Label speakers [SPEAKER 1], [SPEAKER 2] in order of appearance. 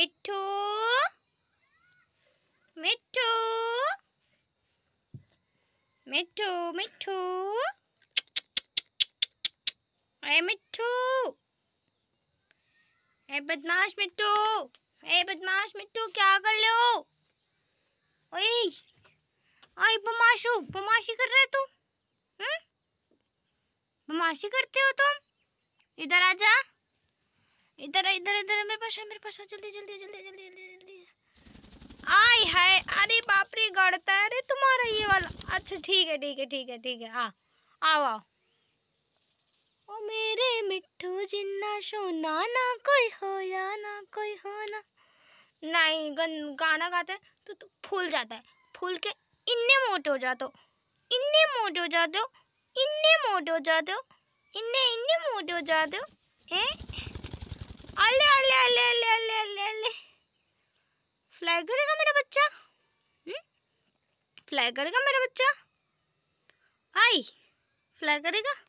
[SPEAKER 1] ए ए बदमाश मिठू ए बदमाश मिठू क्या कर लो हो ओए ओए बमाशी कर रहे तू हम्म बमाशी करते हो तुम इधर आ जा इधर इधर इधर मेरे पास है मेरे पास है जल्दी जल्दी जल्दी जल्दी जल्दी जल्दी आई है अरे बाप रे गड़ता है अरे तुम्हारा ये वाला अच्छा ठीक है ठीक है ठीक है ठीक है आ आओ आओ ओ मेरे मिट्ठू जिन्ना सोना ना कोई हो या ना कोई हो ना नहीं गन, गाना गाते तो, तो फूल जाता है फूल के इन्ने मोटे हो जाते हो इन्ने मोटे हो जाते हो इन्ने मोटे हो जाते हो इन्ने इन्ने मोटे हो जाते हो हैं अले अले अले अले अले अले अले फ्लाई करेगा मेरा बच्चा फ्लाई हम्म? करेगा मेरा बच्चा आई फ्लाई करेगा